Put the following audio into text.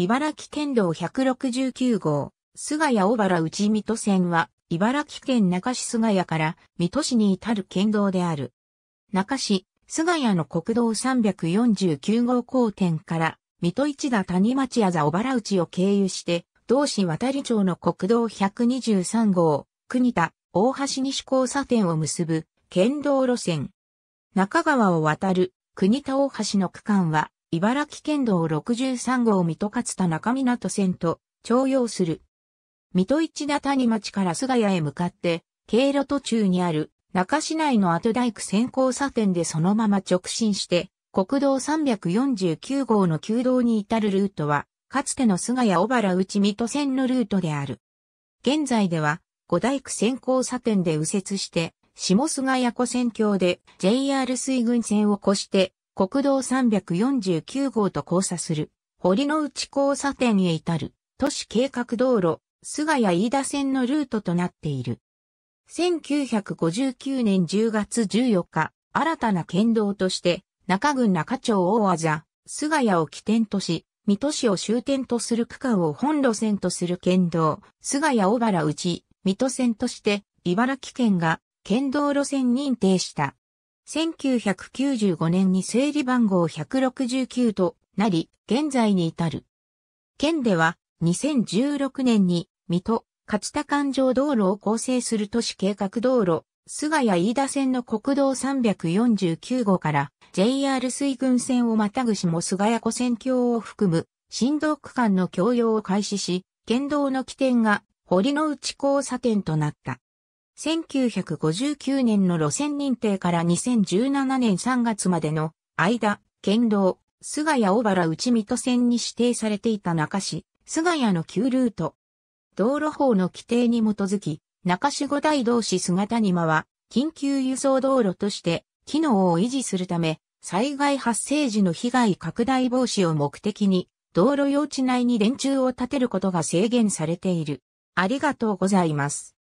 茨城県道169号、菅谷小原内水戸線は、茨城県中市菅谷から水戸市に至る県道である。中市、菅谷の国道349号交点から、水戸市田谷町あざ小原内を経由して、同市渡里町の国道123号、国田、大橋西交差点を結ぶ、県道路線。中川を渡る、国田大橋の区間は、茨城県道63号水戸勝田中港線と徴用する。水戸市田谷町から菅谷へ向かって、経路途中にある中市内の後大工線交差点でそのまま直進して、国道349号の旧道に至るルートは、かつての菅谷小原内水戸線のルートである。現在では、五大工線交差点で右折して、下菅谷湖線橋で JR 水軍線を越して国道349号と交差する、堀之内交差点へ至る、都市計画道路、菅谷飯田線のルートとなっている。1959年10月14日、新たな県道として、中郡中町大技、菅谷を起点とし、水戸市を終点とする区間を本路線とする県道、菅谷小原内、水戸線として、茨城県が県道路線認定した。1995年に整理番号169となり、現在に至る。県では、2016年に、水戸、勝田環状道路を構成する都市計画道路、菅谷飯田線の国道349号から JR 水軍線をまたぐしも菅谷湖線橋を含む振動区間の共用を開始し、県道の起点が堀之内交差点となった。1959年の路線認定から2017年3月までの間、県道、菅谷小原内水戸線に指定されていた中市、菅谷の旧ルート。道路法の規定に基づき、中市五大道市菅谷間は、緊急輸送道路として、機能を維持するため、災害発生時の被害拡大防止を目的に、道路用地内に電柱を建てることが制限されている。ありがとうございます。